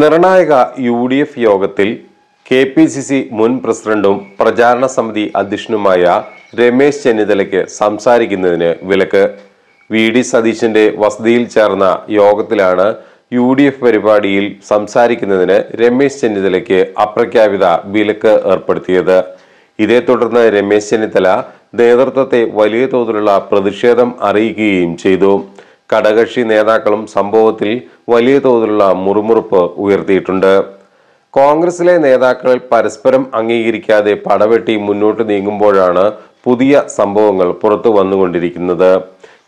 നിർണായക U D F യോഗത്തിൽ K P C C മുൻ പ്രസിഡന്റും പ്രചാരണ സമിതി അധ്യക്ഷനുമായ രമേശ് ചെന്നിത്തലയ്ക്ക് സംസാരിക്കുന്നതിന് വിലക്ക് വി ഡി സതീശന്റെ വസതിയിൽ ചേർന്ന യോഗത്തിലാണ് യു ഡി എഫ് പരിപാടിയിൽ സംസാരിക്കുന്നതിന് രമേശ് ചെന്നിത്തലയ്ക്ക് അപ്രഖ്യാപിത വിലക്ക് ഏർപ്പെടുത്തിയത് ഇതേ തുടർന്ന് രമേശ് ചെന്നിത്തല നേതൃത്വത്തെ വലിയ തോതിലുള്ള പ്രതിഷേധം അറിയിക്കുകയും ചെയ്തു കടകക്ഷി നേതാക്കളും സംഭവത്തിൽ വലിയ തോതിലുള്ള മുറുമുറുപ്പ് ഉയർത്തിയിട്ടുണ്ട് കോൺഗ്രസിലെ നേതാക്കൾ പരസ്പരം അംഗീകരിക്കാതെ പടവെട്ടി മുന്നോട്ട് നീങ്ങുമ്പോഴാണ് പുതിയ സംഭവങ്ങൾ പുറത്തു വന്നുകൊണ്ടിരിക്കുന്നത്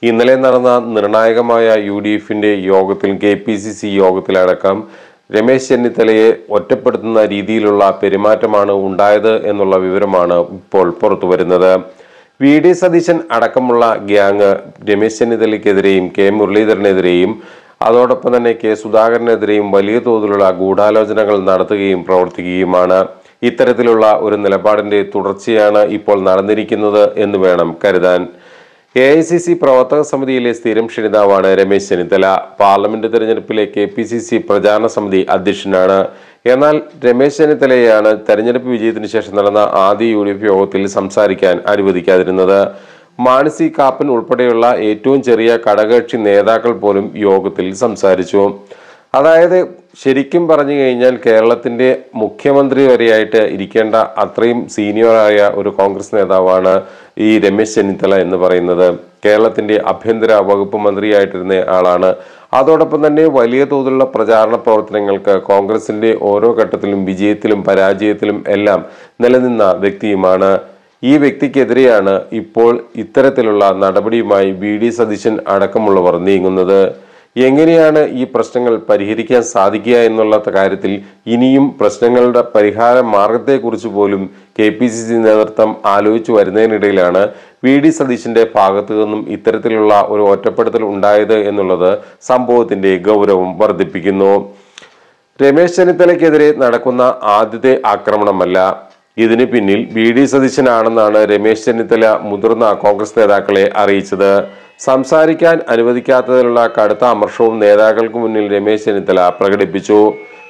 ഇന്നലെ നടന്ന നിർണായകമായ യു ഡി എഫിന്റെ യോഗത്തിൽ കെ പി സി സി യോഗത്തിലടക്കം രമേശ് ചെന്നിത്തലയെ ഒറ്റപ്പെടുത്തുന്ന രീതിയിലുള്ള പെരുമാറ്റമാണ് ഉണ്ടായത് എന്നുള്ള വിവരമാണ് ഇപ്പോൾ പുറത്തുവരുന്നത് വി ഡി സതീശൻ അടക്കമുള്ള ഗ്യാങ് രമേശ് ചെന്നിത്തലയ്ക്കെതിരെയും കെ മുരളീധരനെതിരെയും അതോടൊപ്പം തന്നെ കെ സുധാകരനെതിരെയും വലിയ തോതിലുള്ള ഗൂഢാലോചനകൾ നടത്തുകയും പ്രവർത്തിക്കുകയുമാണ് ഇത്തരത്തിലുള്ള ഒരു നിലപാടിന്റെ തുടർച്ചയാണ് ഇപ്പോൾ നടന്നിരിക്കുന്നത് എന്ന് വേണം കരുതാൻ എ ഐ സി സി പ്രവർത്തക സമിതിയിലെ സ്ഥിരം ക്ഷണിതാവാണ് രമേശ് ചെന്നിത്തല പാർലമെന്റ് തെരഞ്ഞെടുപ്പിലെ കെ പി സി സി പ്രചാരണ സമിതി അധ്യക്ഷനാണ് എന്നാൽ രമേശ് ചെന്നിത്തലയാണ് തെരഞ്ഞെടുപ്പ് വിജയത്തിന് ശേഷം നടന്ന ആദ്യ യു ഡി എഫ് യോഗത്തിൽ സംസാരിക്കാൻ അനുവദിക്കാതിരുന്നത് മാനസി കാപ്പൻ ഉൾപ്പെടെയുള്ള ഏറ്റവും ചെറിയ ഘടകകക്ഷി നേതാക്കൾ പോലും യോഗത്തിൽ സംസാരിച്ചു അതായത് ശരിക്കും പറഞ്ഞു കഴിഞ്ഞാൽ കേരളത്തിൻ്റെ മുഖ്യമന്ത്രി വരെയായിട്ട് ഇരിക്കേണ്ട അത്രയും സീനിയറായ ഒരു കോൺഗ്രസ് നേതാവാണ് ഈ രമേശ് ചെന്നിത്തല എന്ന് പറയുന്നത് കേരളത്തിൻ്റെ ആഭ്യന്തര വകുപ്പ് മന്ത്രിയായിട്ടിരുന്ന ആളാണ് അതോടൊപ്പം തന്നെ വലിയ തോതിലുള്ള പ്രചാരണ പ്രവർത്തനങ്ങൾക്ക് കോൺഗ്രസിൻ്റെ ഓരോ ഘട്ടത്തിലും വിജയത്തിലും പരാജയത്തിലും എല്ലാം നിലനിന്ന വ്യക്തിയുമാണ് ഈ വ്യക്തിക്കെതിരെയാണ് ഇപ്പോൾ ഇത്തരത്തിലുള്ള നടപടിയുമായി വി ഡി സതീശൻ അടക്കമുള്ളവർ നീങ്ങുന്നത് എങ്ങനെയാണ് ഈ പ്രശ്നങ്ങൾ പരിഹരിക്കാൻ സാധിക്കുക എന്നുള്ള കാര്യത്തിൽ ഇനിയും പ്രശ്നങ്ങളുടെ പരിഹാര മാർഗത്തെക്കുറിച്ച് പോലും കെ പി സി സി നേതൃത്വം ആലോചിച്ചു വരുന്നതിനിടയിലാണ് വി ഡി സതീശിന്റെ ഭാഗത്തു നിന്നും ഇത്തരത്തിലുള്ള ഒരു ഒറ്റപ്പെടുത്തൽ ഉണ്ടായത് എന്നുള്ളത് സംഭവത്തിന്റെ ഗൗരവം വർദ്ധിപ്പിക്കുന്നു രമേശ് ചെന്നിത്തലയ്ക്കെതിരെ നടക്കുന്ന ആദ്യത്തെ ആക്രമണമല്ല ഇതിന് പിന്നിൽ വി ഡി സതീശനാണെന്നാണ് രമേശ് ചെന്നിത്തല മുതിർന്ന കോൺഗ്രസ് നേതാക്കളെ അറിയിച്ചത് സംസാരിക്കാൻ അനുവദിക്കാത്തതിലുള്ള കടുത്ത അമർഷവും നേതാക്കൾക്ക് മുന്നിൽ രമേശ് ചെന്നിത്തല പ്രകടിപ്പിച്ചു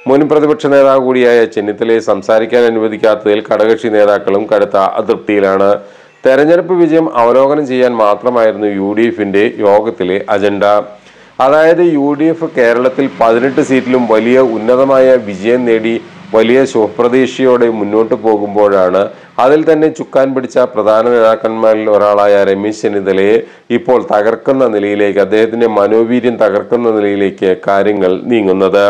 മുൻ പ്രതിപക്ഷ നേതാവ് കൂടിയായ ചെന്നിത്തലയെ സംസാരിക്കാൻ അനുവദിക്കാത്തതിൽ ഘടകക്ഷി നേതാക്കളും കടുത്ത അതൃപ്തിയിലാണ് തെരഞ്ഞെടുപ്പ് വിജയം അവലോകനം ചെയ്യാൻ മാത്രമായിരുന്നു യു ഡി എഫിന്റെ യോഗത്തിലെ അജണ്ട അതായത് യു ഡി എഫ് കേരളത്തിൽ പതിനെട്ട് സീറ്റിലും വലിയ ഉന്നതമായ വിജയം നേടി വലിയ ശുഭപ്രതീക്ഷയോടെ മുന്നോട്ട് പോകുമ്പോഴാണ് അതിൽ തന്നെ ചുക്കാൻ പിടിച്ച പ്രധാന നേതാക്കന്മാരിൽ ഒരാളായ രമേശ് ചെന്നിത്തലയെ ഇപ്പോൾ തകർക്കുന്ന നിലയിലേക്ക് അദ്ദേഹത്തിന്റെ മനോവീര്യം തകർക്കുന്ന നിലയിലേക്ക് കാര്യങ്ങൾ നീങ്ങുന്നത്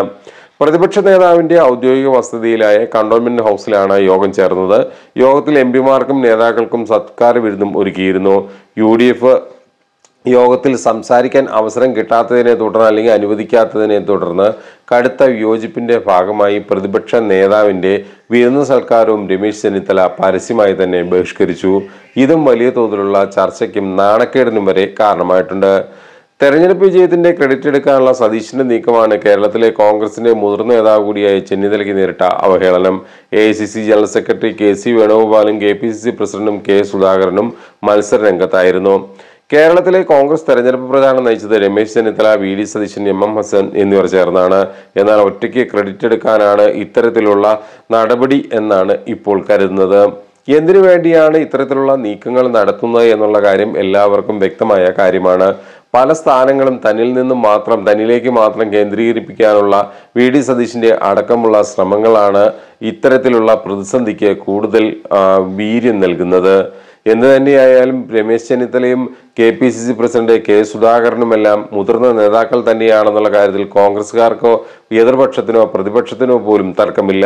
പ്രതിപക്ഷ നേതാവിന്റെ ഔദ്യോഗിക വസതിയിലായ കണ്ടോൺമെന്റ് ഹൗസിലാണ് യോഗം ചേർന്നത് യോഗത്തിൽ എം പിമാർക്കും നേതാക്കൾക്കും സത്കാര വിരുന്നും ഒരുക്കിയിരുന്നു യു യോഗത്തിൽ സംസാരിക്കാൻ അവസരം കിട്ടാത്തതിനെ തുടർന്ന് അല്ലെങ്കിൽ അനുവദിക്കാത്തതിനെ തുടർന്ന് കടുത്ത വിയോജിപ്പിന്റെ ഭാഗമായി പ്രതിപക്ഷ നേതാവിന്റെ വിരുന്ന് സൽക്കാരവും രമേശ് ചെന്നിത്തല പരസ്യമായി തന്നെ ബഹിഷ്കരിച്ചു ഇതും വലിയ തോതിലുള്ള ചർച്ചയ്ക്കും നാണക്കേടിനും വരെ കാരണമായിട്ടുണ്ട് തെരഞ്ഞെടുപ്പ് വിജയത്തിന്റെ ക്രെഡിറ്റ് എടുക്കാനുള്ള സതീശിന്റെ നീക്കമാണ് കേരളത്തിലെ കോൺഗ്രസിന്റെ മുതിർന്ന നേതാവ് കൂടിയായ ചെന്നിത്തലയ്ക്ക് നേരിട്ട അവഹേളനം A general secretary K C വേണുഗോപാലും കെ പ്രസിഡന്റും കെ സുധാകരനും മത്സര രംഗത്തായിരുന്നു കേരളത്തിലെ കോൺഗ്രസ് തെരഞ്ഞെടുപ്പ് പ്രചാരണം നയിച്ചത് Ramesh Chennithala V D Satheesan M M Hassan എന്നിവർ ചേർന്നാണ് എന്നാൽ ഒറ്റയ്ക്ക് ക്രെഡിറ്റ് എടുക്കാനാണ് ഇത്തരത്തിലുള്ള നടപടി എന്നാണ് ഇപ്പോൾ കരുതുന്നത് എന്തിനു വേണ്ടിയാണ് ഇത്തരത്തിലുള്ള നീക്കങ്ങൾ നടത്തുന്നത് എന്നുള്ള കാര്യം എല്ലാവർക്കും വ്യക്തമായ കാര്യമാണ് പല സ്ഥാനങ്ങളും തന്നിൽ നിന്നും മാത്രം തന്നിലേക്ക് മാത്രം കേന്ദ്രീകരിപ്പിക്കാനുള്ള വി ഡി സതീശിൻ്റെ അടക്കമുള്ള ശ്രമങ്ങളാണ് ഇത്തരത്തിലുള്ള പ്രതിസന്ധിക്ക് കൂടുതൽ വീര്യം നൽകുന്നത് എന്ന് തന്നെയായാലും രമേശ് ചെന്നിത്തലയും K P C C president K സുധാകരനുമെല്ലാം മുതിർന്ന നേതാക്കൾ തന്നെയാണെന്നുള്ള കാര്യത്തിൽ കോൺഗ്രസ്സുകാർക്കോ എതിർപക്ഷത്തിനോ പ്രതിപക്ഷത്തിനോ പോലും തർക്കമില്ല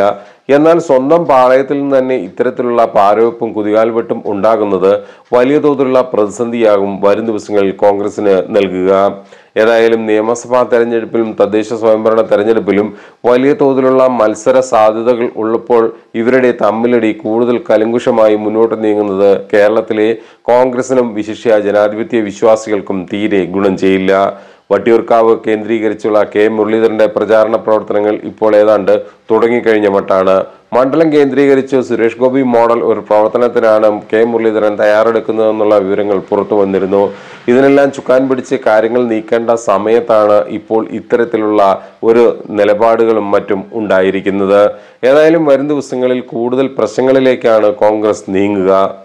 എന്നാൽ സ്വന്തം പാളയത്തിൽ നിന്ന് തന്നെ ഇത്തരത്തിലുള്ള പാരവെപ്പും കുതികാൽവെട്ടും ഉണ്ടാകുന്നത് വലിയ തോതിലുള്ള പ്രതിസന്ധിയാകും വരും ദിവസങ്ങളിൽ കോൺഗ്രസിന് നൽകുക ഏതായാലും നിയമസഭാ തെരഞ്ഞെടുപ്പിലും തദ്ദേശ സ്വയംഭരണ തെരഞ്ഞെടുപ്പിലും വലിയ തോതിലുള്ള മത്സര സാധ്യതകൾ ഉള്ളപ്പോൾ ഇവരുടെ തമ്മിലടി കൂടുതൽ കലുങ്കുഷമായി മുന്നോട്ട് നീങ്ങുന്നത് കേരളത്തിലെ കോൺഗ്രസിനും വിശിഷ്യ ജനാധിപത്യ വിശ്വാസികൾക്കും തീരെ ഗുണം ചെയ്യില്ല വട്ടിയൂർക്കാവ് കേന്ദ്രീകരിച്ചുള്ള കെ മുരളീധരന്റെ പ്രചാരണ പ്രവർത്തനങ്ങൾ ഇപ്പോൾ ഏതാണ്ട് തുടങ്ങിക്കഴിഞ്ഞ മട്ടാണ് മണ്ഡലം കേന്ദ്രീകരിച്ച് സുരേഷ് ഗോപി മോഡൽ ഒരു പ്രവർത്തനത്തിനാണ് കെ മുരളീധരൻ തയ്യാറെടുക്കുന്നതെന്നുള്ള വിവരങ്ങൾ പുറത്തു വന്നിരുന്നു ഇതിനെല്ലാം ചുക്കാൻ പിടിച്ച് കാര്യങ്ങൾ നീക്കേണ്ട സമയത്താണ് ഇപ്പോൾ ഇത്തരത്തിലുള്ള ഒരു നിലപാടുകളും മറ്റും ഉണ്ടായിരിക്കുന്നത് ഏതായാലും വരും ദിവസങ്ങളിൽ കൂടുതൽ പ്രശ്നങ്ങളിലേക്കാണ് കോൺഗ്രസ് നീങ്ങുക